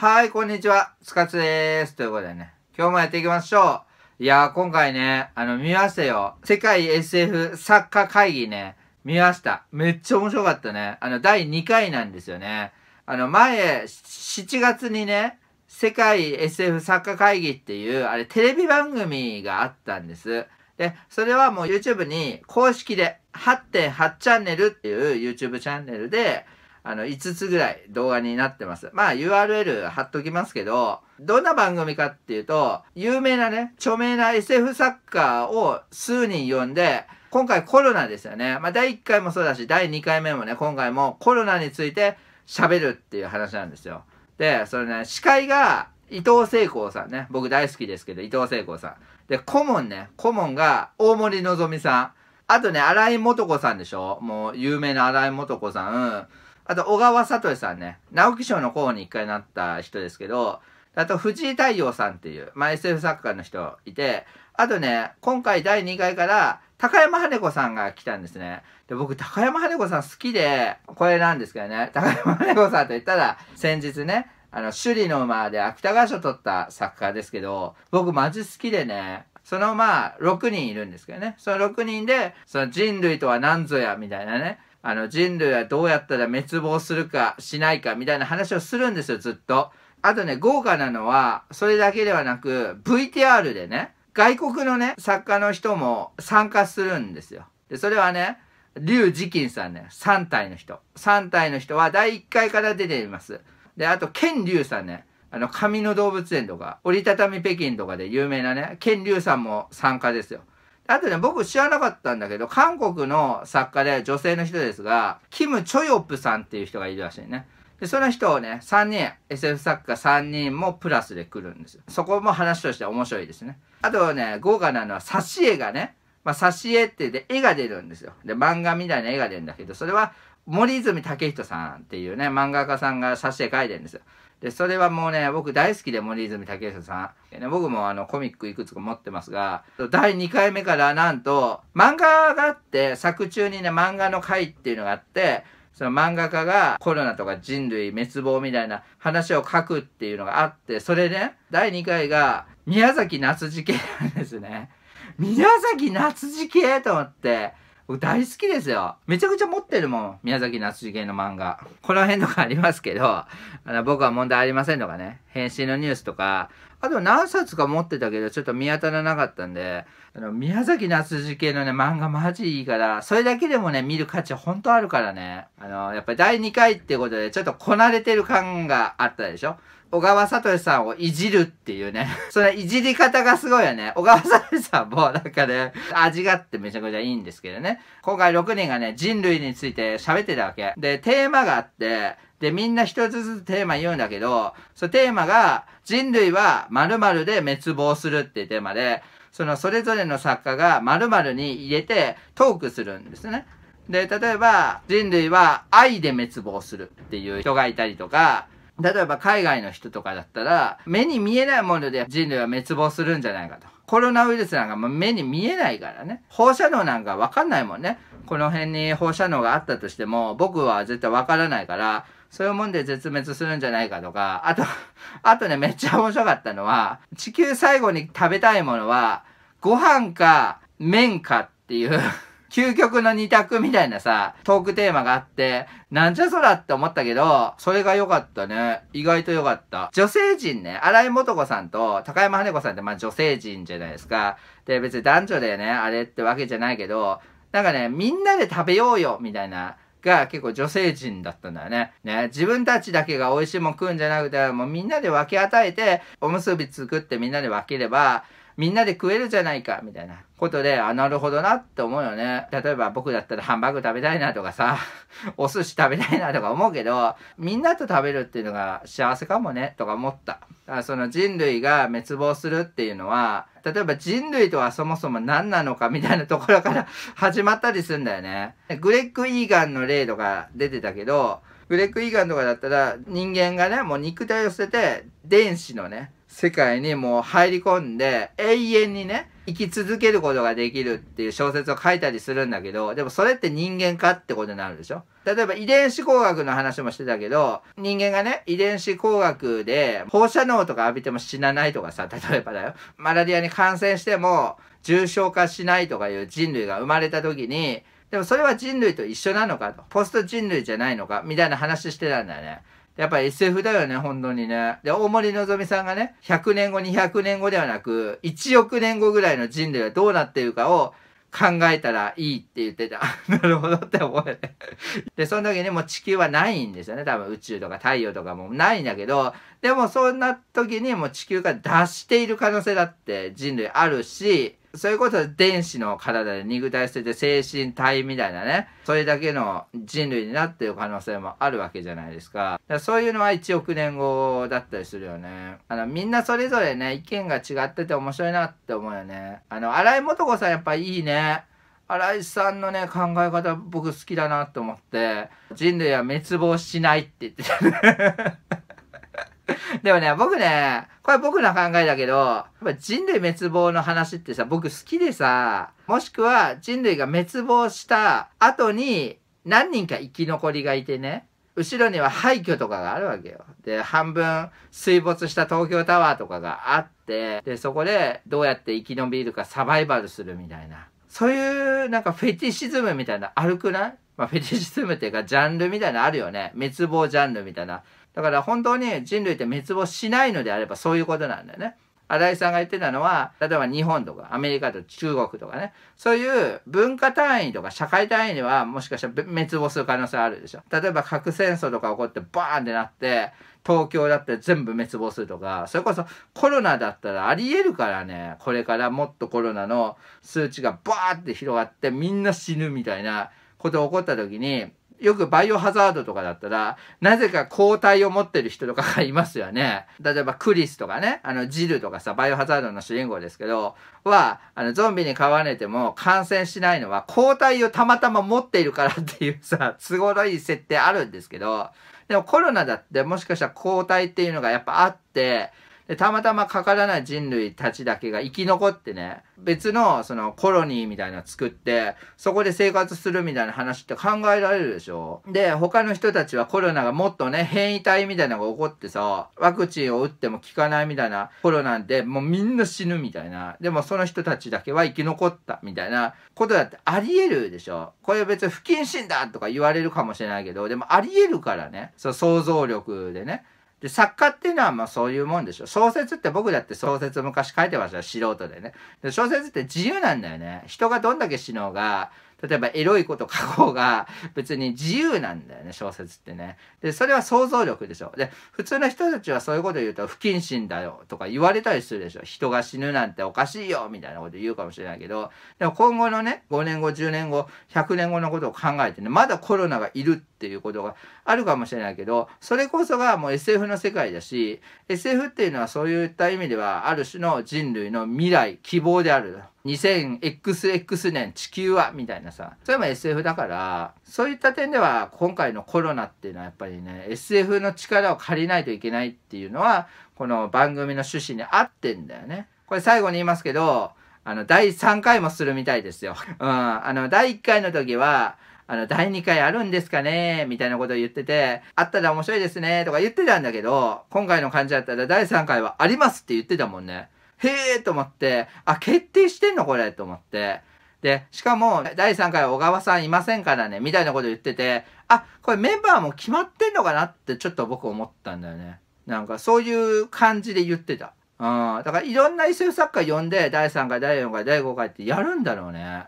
はい、こんにちは。つかつです。ということでね、今日もやっていきましょう。いやー、今回ね、あの、見ましたよ。世界 SF 作家会議ね、見ました。めっちゃ面白かったね。あの、第2回なんですよね。あの、前、7月にね、世界 SF 作家会議っていう、あれ、テレビ番組があったんです。で、それはもう YouTube に公式で8.8チャンネルっていう YouTube チャンネルで、あの、5つぐらい動画になってます。まあ URL 貼っときますけど、どんな番組かっていうと、有名なね、著名な SF 作家を数人呼んで、今回コロナですよね。まあ第1回もそうだし、第2回目もね、今回もコロナについて喋るっていう話なんですよ。で、それね、司会が伊藤聖光さんね。僕大好きですけど、伊藤聖光さん。で、顧問ね。顧問が大森のぞみさん。あとね、荒井素子さんでしょもう有名な荒井素子さん。あと、小川聡さんね。直木賞の候補に一回なった人ですけど、あと、藤井太陽さんっていう、まあ、SF 作家の人いて、あとね、今回第2回から、高山羽子さんが来たんですね。で、僕、高山羽子さん好きで、これなんですけどね、高山羽子さんと言ったら、先日ね、あの、首里の馬で芥川賞取った作家ですけど、僕マジ好きでね、そのまあ、6人いるんですけどね。その6人で、その人類とは何ぞや、みたいなね。あの人類はどうやったら滅亡するかしないかみたいな話をするんですよ、ずっと。あとね、豪華なのは、それだけではなく、VTR でね、外国のね、作家の人も参加するんですよ。で、それはね、ジキンさんね、3体の人。3体の人は第1回から出ています。で、あと、ュウさんね、あの、紙の動物園とか、折りたたみ北京とかで有名なね、ュウさんも参加ですよ。あとね、僕知らなかったんだけど、韓国の作家で女性の人ですが、キム・チョヨプさんっていう人がいるらしいね。で、その人をね、3人、SF 作家3人もプラスで来るんですよ。そこも話として面白いですね。あとね、豪華なのは挿絵がね、まあ、挿絵ってで絵が出るんですよ。で、漫画みたいな絵が出るんだけど、それは森泉武人さんっていうね、漫画家さんが挿絵描いてるんですよ。で、それはもうね、僕大好きで、森泉武久さん。ね、僕もあの、コミックいくつか持ってますが、第2回目からなんと、漫画があって、作中にね、漫画の回っていうのがあって、その漫画家がコロナとか人類滅亡みたいな話を書くっていうのがあって、それね、第2回が宮崎夏次系なんですね。宮崎夏次系と思って、僕大好きですよ。めちゃくちゃ持ってるもん。宮崎夏樹系の漫画。この辺とかありますけど、あの僕は問題ありませんとかね。返信のニュースとか、あと何冊か持ってたけど、ちょっと見当たらなかったんで、あの、宮崎夏樹系のね、漫画マジいいから、それだけでもね、見る価値ほんとあるからね。あの、やっぱり第2回ってことで、ちょっとこなれてる感があったでしょ小川聡さんをいじるっていうね。それいじり方がすごいよね。小川聡さんもなんかね、味があってめちゃくちゃいいんですけどね。今回6人がね、人類について喋ってたわけ。で、テーマがあって、で、みんな一つずつテーマ言うんだけど、そのテーマが、人類は〇〇で滅亡するっていうテーマで、そのそれぞれの作家が〇〇に入れてトークするんですね。で、例えば、人類は愛で滅亡するっていう人がいたりとか、例えば海外の人とかだったら、目に見えないもので人類は滅亡するんじゃないかと。コロナウイルスなんかも目に見えないからね。放射能なんかわかんないもんね。この辺に放射能があったとしても、僕は絶対わからないから、そういうもんで絶滅するんじゃないかとか、あと、あとね、めっちゃ面白かったのは、地球最後に食べたいものは、ご飯か麺かっていう究極の二択みたいなさ、トークテーマがあって、なんじゃそらって思ったけど、それが良かったね。意外と良かった。女性陣ね、荒井元子さんと高山羽子さんってまあ女性陣じゃないですか。で、別に男女でね、あれってわけじゃないけど、なんかね、みんなで食べようよ、みたいな。が結構女性陣だったんだよね。ね、自分たちだけが美味しいもん食うんじゃなくて、もうみんなで分け与えて、おむすび作ってみんなで分ければ、みんなで食えるじゃないか、みたいなことで、あ、なるほどなって思うよね。例えば僕だったらハンバーグ食べたいなとかさ、お寿司食べたいなとか思うけど、みんなと食べるっていうのが幸せかもね、とか思った。だからその人類が滅亡するっていうのは、例えば人類とはそもそも何なのかみたいなところから 始まったりするんだよね。グレッグ・イーガンの例とか出てたけど、グレッグ・イーガンとかだったら人間がね、もう肉体を捨てて電子のね、世界にもう入り込んで永遠にね生き続けることができるっていう小説を書いたりするんだけどでもそれって人間かってことになるでしょ例えば遺伝子工学の話もしてたけど人間がね遺伝子工学で放射能とか浴びても死なないとかさ例えばだよマラリアに感染しても重症化しないとかいう人類が生まれた時にでもそれは人類と一緒なのかとポスト人類じゃないのかみたいな話してたんだよねやっぱ SF だよね、本当にね。で、大森のぞみさんがね、100年後、200年後ではなく、1億年後ぐらいの人類はどうなってるかを考えたらいいって言ってた。なるほどって思えて。で、その時にもう地球はないんですよね。多分宇宙とか太陽とかもないんだけど、でもそんな時にもう地球が脱している可能性だって人類あるし、そういうことで、電子の体で肉体捨てて精神体みたいなね、それだけの人類になってる可能性もあるわけじゃないですか。かそういうのは1億年後だったりするよね。あの、みんなそれぞれね、意見が違ってて面白いなって思うよね。あの、荒井元子さんやっぱいいね。荒井さんのね、考え方僕好きだなと思って、人類は滅亡しないって言ってたね でもね、僕ね、これ僕の考えだけど、やっぱ人類滅亡の話ってさ、僕好きでさ、もしくは人類が滅亡した後に何人か生き残りがいてね、後ろには廃墟とかがあるわけよ。で、半分水没した東京タワーとかがあって、で、そこでどうやって生き延びるかサバイバルするみたいな。そういうなんかフェティシズムみたいな歩くないまあ、フェティシズムっていうかジャンルみたいなのあるよね滅亡ジャンルみたいなだから本当に人類って滅亡しないのであればそういうことなんだよね新井さんが言ってたのは例えば日本とかアメリカと中国とかねそういう文化単位とか社会単位ではもしかしたら滅亡する可能性あるでしょ例えば核戦争とか起こってバーンってなって東京だって全部滅亡するとかそれこそコロナだったらありえるからねこれからもっとコロナの数値がバーって広がってみんな死ぬみたいなことが起こった時に、よくバイオハザードとかだったら、なぜか抗体を持ってる人とかがいますよね。例えばクリスとかね、あのジルとかさ、バイオハザードの主人公ですけど、は、あのゾンビに飼われても感染しないのは抗体をたまたま持っているからっていうさ、都合のいい設定あるんですけど、でもコロナだってもしかしたら抗体っていうのがやっぱあって、たまたまかからない人類たちだけが生き残ってね、別のそのコロニーみたいなの作って、そこで生活するみたいな話って考えられるでしょで、他の人たちはコロナがもっとね、変異体みたいなのが起こってさ、ワクチンを打っても効かないみたいなコロナでもうみんな死ぬみたいな。でもその人たちだけは生き残ったみたいなことだってあり得るでしょこれ別に不謹慎だとか言われるかもしれないけど、でもあり得るからね、そう想像力でね。で、作家っていうのはまあそういうもんでしょ。小説って僕だって小説昔書いてましたよ。素人でね。で、小説って自由なんだよね。人がどんだけ死のうが、例えばエロいこと書こうが、別に自由なんだよね、小説ってね。で、それは想像力でしょ。で、普通の人たちはそういうこと言うと、不謹慎だよとか言われたりするでしょ。人が死ぬなんておかしいよみたいなこと言うかもしれないけど、でも今後のね、5年後、10年後、100年後のことを考えてね、まだコロナがいるっていうことがあるかもしれないけど、それこそがもう SF の世界だし、SF っていうのはそういった意味では、ある種の人類の未来、希望である。2000XX 年地球はみたいなさそれも SF だからそういった点では今回のコロナっていうのはやっぱりね SF の力を借りないといけないっていうのはこの番組の趣旨に合ってんだよね。これ最後に言いますけどあの第3回もするみたいですよ。うん、あの第1回の時はあの、第2回あるんですかねみたいなことを言ってて、あったら面白いですねとか言ってたんだけど、今回の感じだったら第3回はありますって言ってたもんね。へえと思って、あ、決定してんのこれと思って。で、しかも、第3回小川さんいませんからね、みたいなこと言ってて、あ、これメンバーも決まってんのかなってちょっと僕思ったんだよね。なんかそういう感じで言ってた。うん。だからいろんな SF 作家呼んで、第3回、第4回、第5回ってやるんだろうね。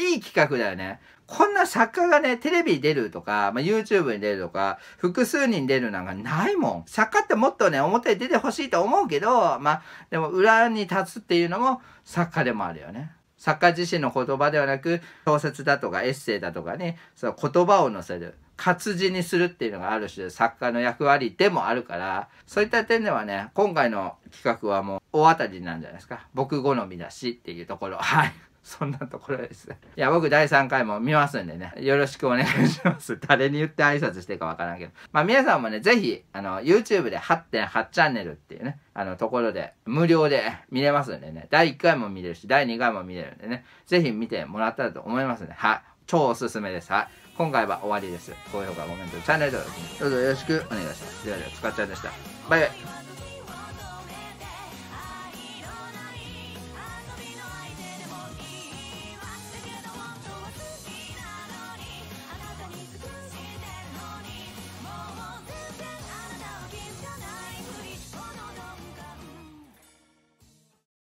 いい企画だよね。こんな作家がね、テレビに出るとか、まあ、YouTube に出るとか、複数人出るなんかないもん。作家ってもっとね、表に出てほしいと思うけど、まあ、でも裏に立つっていうのも作家でもあるよね。作家自身の言葉ではなく、小説だとかエッセイだとかね、その言葉を載せる。活字にするっていうのがある種作家の役割でもあるから、そういった点ではね、今回の企画はもう大当たりなんじゃないですか。僕好みだしっていうところ。はい。そんなところです。いや、僕第3回も見ますんでね、よろしくお願いします。誰に言って挨拶していいかわからんけど。まあ皆さんもね、ぜひ、あの、YouTube で8.8チャンネルっていうね、あの、ところで、無料で見れますんでね、第1回も見れるし、第2回も見れるんでね、ぜひ見てもらったらと思いますね。で、はい。超おすすめです。はい。今回は終わりです。高評価、コメント、チャンネル登録、どうぞよろしくお願いします。ではでは、つかっちゃんでした。バイバイ。